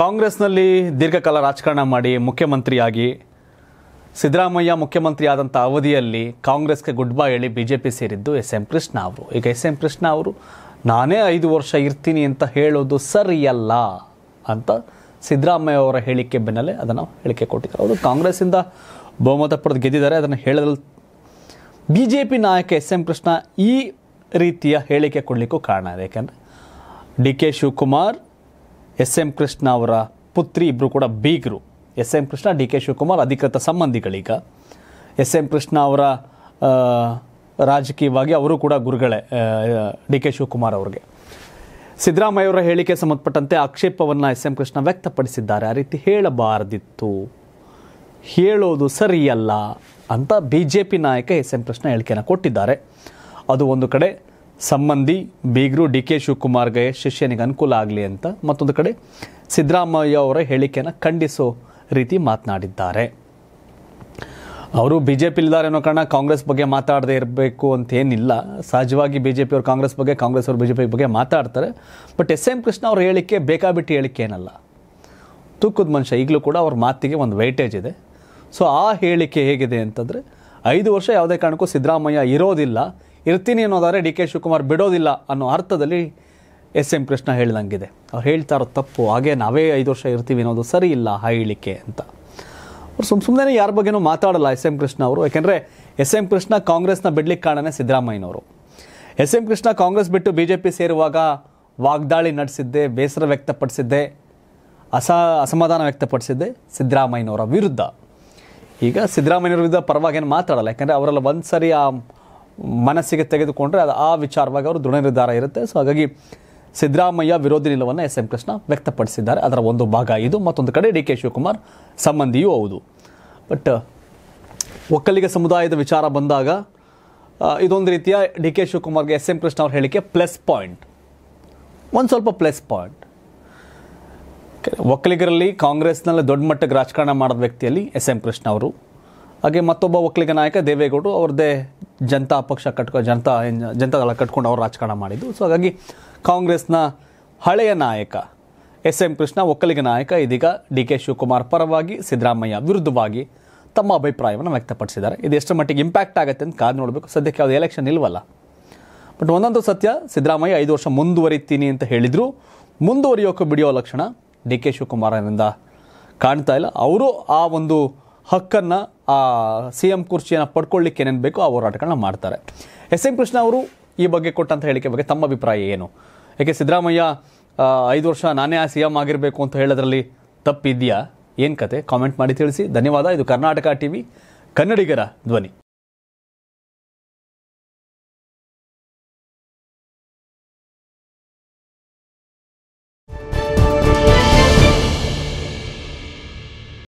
ಕಾಂಗ್ರೆಸ್ನಲ್ಲಿ ದೀರ್ಘಕಾಲ ರಾಜಕಾರಣ ಮಾಡಿ ಮುಖ್ಯಮಂತ್ರಿಯಾಗಿ ಸಿದ್ದರಾಮಯ್ಯ ಮುಖ್ಯಮಂತ್ರಿ ಆದಂಥ ಅವಧಿಯಲ್ಲಿ ಕಾಂಗ್ರೆಸ್ಗೆ ಗುಡ್ ಬೈ ಹೇಳಿ ಬಿ ಜೆ ಪಿ ಸೇರಿದ್ದು ಎಸ್ ಎಂ ಕೃಷ್ಣ ಅವರು ಈಗ ಎಸ್ ಎಂ ಕೃಷ್ಣ ಅವರು ನಾನೇ ಐದು ವರ್ಷ ಇರ್ತೀನಿ ಅಂತ ಹೇಳೋದು ಸರಿಯಲ್ಲ ಅಂತ ಸಿದ್ದರಾಮಯ್ಯ ಅವರ ಹೇಳಿಕೆ ಬೆನ್ನಲ್ಲೇ ಅದನ್ನು ಹೇಳಿಕೆ ಕೊಟ್ಟಿದ್ದಾರೆ ಅವರು ಕಾಂಗ್ರೆಸ್ಸಿಂದ ಬಹುಮತ ಪಡೆದು ಗೆದ್ದಿದ್ದಾರೆ ಅದನ್ನು ಹೇಳಲು ಬಿ ಜೆ ಪಿ ನಾಯಕ ಎಸ್ ಎಂ ಕೃಷ್ಣ ಈ ರೀತಿಯ ಹೇಳಿಕೆ ಕೊಡಲಿಕ್ಕೂ ಕಾರಣ ಇದೆ ಯಾಕೆಂದರೆ D K Shivakumar S M Krishna ಅವರ ಪುತ್ರಿ ಇಬ್ಬರು ಕೂಡ ಬೀಗರು S M Krishna D K Shivakumar ಅಧಿಕೃತ ಸಂಬಂಧಿಗಳೀಗ ಎಸ್ ಎಂ ಕೃಷ್ಣ ಅವರ ರಾಜಕೀಯವಾಗಿ ಅವರು ಕೂಡ ಗುರುಗಳೇ ಡಿ ಕೆ ಶಿವಕುಮಾರ್ ಅವ್ರಿಗೆ ಸಿದ್ದರಾಮಯ್ಯವರ ಹೇಳಿಕೆ ಸಂಬಂಧಪಟ್ಟಂತೆ ಆಕ್ಷೇಪವನ್ನು ಎಸ್ ಎಂ ಕೃಷ್ಣ ವ್ಯಕ್ತಪಡಿಸಿದ್ದಾರೆ ಆ ರೀತಿ ಹೇಳಬಾರದಿತ್ತು ಹೇಳೋದು ಸರಿಯಲ್ಲ ಅಂತ ಬಿ ಜೆ ಪಿ ನಾಯಕ ಎಸ್ ಎಂ ಕೃಷ್ಣ ಹೇಳಿಕೆಯನ್ನು ಕೊಟ್ಟಿದ್ದಾರೆ ಅದು ಒಂದು ಕಡೆ ಸಂಬಂಧಿ ಬೀಗರು ಡಿ ಕೆ ಶಿವಕುಮಾರ್ಗೆ ಶಿಷ್ಯನಿಗೆ ಅನುಕೂಲ ಆಗಲಿ ಅಂತ ಮತ್ತೊಂದು ಕಡೆ ಸಿದ್ದರಾಮಯ್ಯ ಅವರ ಹೇಳಿಕೆಯನ್ನು ಖಂಡಿಸೋ ರೀತಿ ಮಾತನಾಡಿದ್ದಾರೆ ಅವರು ಬಿ ಜೆ ಪಿ ಅನ್ನೋ ಕಾರಣ ಕಾಂಗ್ರೆಸ್ ಬಗ್ಗೆ ಮಾತಾಡದೇ ಇರಬೇಕು ಅಂತ ಏನಿಲ್ಲ ಸಹಜವಾಗಿ ಬಿ ಜೆ ಪಿಯವರು ಕಾಂಗ್ರೆಸ್ ಬಗ್ಗೆ ಕಾಂಗ್ರೆಸ್ ಅವರು ಬಿ ಜೆ ಪಿ ಬಗ್ಗೆ ಮಾತಾಡ್ತಾರೆ ಬಟ್ ಎಸ್ ಎಂ ಕೃಷ್ಣ ಅವರ ಹೇಳಿಕೆ ಬೇಕಾಬಿಟ್ಟು ಹೇಳಿಕೆ ಏನಲ್ಲ ತೂಕದ ಮನುಷ್ಯ ಈಗಲೂ ಕೂಡ ಅವ್ರ ಮಾತಿಗೆ ಒಂದು ವೈಟೇಜ್ ಇದೆ ಸೊ ಆ ಹೇಳಿಕೆ ಹೇಗಿದೆ ಅಂತಂದರೆ ಐದು ವರ್ಷ ಯಾವುದೇ ಕಾರಣಕ್ಕೂ ಸಿದ್ದರಾಮಯ್ಯ ಇರೋದಿಲ್ಲ ಇರ್ತೀನಿ ಅನ್ನೋದಾದರೆ ಡಿ ಕೆ ಶಿವಕುಮಾರ್ ಬಿಡೋದಿಲ್ಲ ಅನ್ನೋ ಅರ್ಥದಲ್ಲಿ ಎಸ್ ಎಂ ಕೃಷ್ಣ ಹೇಳ್ದಂಗಿದೆ ಅವ್ರು ಹೇಳ್ತಾ ಇರೋ ತಪ್ಪು ಹಾಗೆ ನಾವೇ ಐದು ವರ್ಷ ಇರ್ತೀವಿ ಅನ್ನೋದು ಸರಿ ಇಲ್ಲ ಆ ಹೇಳಿಕೆ ಅಂತ ಅವ್ರು ಸುಮ್ಮ ಸುಮ್ಮನೆ ಯಾರ ಬಗ್ಗೆನೂ ಮಾತಾಡಲ್ಲ ಎಸ್ ಎಂ ಕೃಷ್ಣ ಅವರು ಯಾಕೆಂದರೆ ಎಸ್ ಎಂ ಕೃಷ್ಣ ಕಾಂಗ್ರೆಸ್ನ ಬಿಡ್ಲಿಕ್ಕೆ ಕಾರಣನೇ ಸಿದ್ದರಾಮಯ್ಯನವರು ಎಸ್ ಎಂ ಕೃಷ್ಣ ಕಾಂಗ್ರೆಸ್ ಬಿಟ್ಟು ಬಿ ಜೆ ಪಿ ಸೇರುವಾಗ ವಾಗ್ದಾಳಿ ನಡೆಸಿದ್ದೆ ಬೇಸರ ವ್ಯಕ್ತಪಡಿಸಿದ್ದೆ ಅಸ ಅಸಮಾಧಾನ ವ್ಯಕ್ತಪಡಿಸಿದ್ದೆ ಸಿದ್ದರಾಮಯ್ಯನವರ ವಿರುದ್ಧ ಈಗ ಸಿದ್ದರಾಮಯ್ಯವ್ರ ವಿರುದ್ಧ ಏನು ಮಾತಾಡಲ್ಲ ಯಾಕಂದರೆ ಅವರೆಲ್ಲ ಒಂದು ಸರಿ ಆ ಮನಸ್ಸಿಗೆ ತೆಗೆದುಕೊಂಡ್ರೆ ಅದು ಆ ವಿಚಾರವಾಗಿ ಅವರು ದೃಢ ನಿರ್ಧಾರ ಇರುತ್ತೆ ಸೊ ಹಾಗಾಗಿ ಸಿದ್ದರಾಮಯ್ಯ ವಿರೋಧಿ ನಿಲುವನ್ನು ಎಸ್ ಎಂ ಕೃಷ್ಣ ವ್ಯಕ್ತಪಡಿಸಿದ್ದಾರೆ ಅದರ ಒಂದು ಭಾಗ ಇದು ಮತ್ತೊಂದು ಕಡೆ ಡಿ ಕೆ ಶಿವಕುಮಾರ್ ಸಂಬಂಧಿಯೂ ಹೌದು ಬಟ್ ಒಕ್ಕಲಿಗ ಸಮುದಾಯದ ವಿಚಾರ ಬಂದಾಗ ಇದೊಂದು ರೀತಿಯ ಡಿ ಕೆ ಶಿವಕುಮಾರ್ಗೆ ಎಸ್ ಎಂ ಕೃಷ್ಣ ಅವ್ರ ಹೇಳಿಕೆ ಪ್ಲಸ್ ಪಾಯಿಂಟ್ ಒಂದು ಸ್ವಲ್ಪ ಪ್ಲಸ್ ಪಾಯಿಂಟ್ ಒಕ್ಕಲಿಗರಲ್ಲಿ ಕಾಂಗ್ರೆಸ್ನಲ್ಲಿ ದೊಡ್ಡ ಮಟ್ಟಕ್ಕೆ ರಾಜಕಾರಣ ಮಾಡಿದ ವ್ಯಕ್ತಿಯಲ್ಲಿ ಎಸ್ ಎಂ ಕೃಷ್ಣ ಅವರು ಹಾಗೆ ಮತ್ತೊಬ್ಬ ಒಕ್ಕಲಿಗ ನಾಯಕ ದೇವೇಗೌಡರು ಅವ್ರದ್ದೇ ಜನತಾ ಪಕ್ಷ ಕಟ್ಕೊ ಜನತಾ ಜನತಾ ದಳ ಕಟ್ಕೊಂಡು ಅವರು ರಾಜಕಾರಣ ಮಾಡಿದ್ದು ಸೊ ಹಾಗಾಗಿ ಕಾಂಗ್ರೆಸ್ನ ಹಳೆಯ ನಾಯಕ ಎಸ್ ಎಂ ಕೃಷ್ಣ ಒಕ್ಕಲಿಗ ನಾಯಕ ಇದೀಗ ಡಿ ಕೆ ಶಿವಕುಮಾರ್ ಪರವಾಗಿ ಸಿದ್ದರಾಮಯ್ಯ ವಿರುದ್ಧವಾಗಿ ತಮ್ಮ ಅಭಿಪ್ರಾಯವನ್ನು ವ್ಯಕ್ತಪಡಿಸಿದ್ದಾರೆ ಇದು ಎಷ್ಟು ಮಟ್ಟಿಗೆ ಇಂಪ್ಯಾಕ್ಟ್ ಆಗುತ್ತೆ ಅಂತ ಕಾದು ನೋಡಬೇಕು ಸದ್ಯಕ್ಕೆ ಯಾವುದು ಎಲೆಕ್ಷನ್ ಇಲ್ವಲ್ಲ ಬಟ್ ಒಂದೊಂದು ಸತ್ಯ ಸಿದ್ದರಾಮಯ್ಯ ಐದು ವರ್ಷ ಮುಂದುವರಿತೀನಿ ಅಂತ ಹೇಳಿದರು ಮುಂದುವರಿಯೋಕೆ ಬಿಡಿಯೋ ಲಕ್ಷಣ ಡಿ ಕೆ ಅವರಿಂದ ಕಾಣ್ತಾ ಇಲ್ಲ ಅವರು ಆ ಒಂದು ಹಕ್ಕನ್ನು ಆ ಸಿ ಎಂ ಕುರ್ಚಿಯನ್ನು ಪಡ್ಕೊಳ್ಳಿಕ್ಕೆ ಏನೇನು ಬೇಕೋ ಆ ಹೋರಾಟಗಳನ್ನ ಮಾಡ್ತಾರೆ ಎಸ್ ಎಂ ಕೃಷ್ಣ ಅವರು ಈ ಬಗ್ಗೆ ಕೊಟ್ಟಂತ ಹೇಳಿಕೆ ಬಗ್ಗೆ ತಮ್ಮ ಅಭಿಪ್ರಾಯ ಏನು ಯಾಕೆ ಸಿದ್ದರಾಮಯ್ಯ ಐದು ವರ್ಷ ನಾನೇ ಆ ಸಿ ಎಂ ಆಗಿರಬೇಕು ಅಂತ ಹೇಳೋದ್ರಲ್ಲಿ ತಪ್ಪಿದೆಯಾ ಏನು ಕತೆ ಕಾಮೆಂಟ್ ಮಾಡಿ ತಿಳಿಸಿ ಧನ್ಯವಾದ ಇದು ಕರ್ನಾಟಕ ಟಿ ವಿ ಕನ್ನಡಿಗರ ಧ್ವನಿ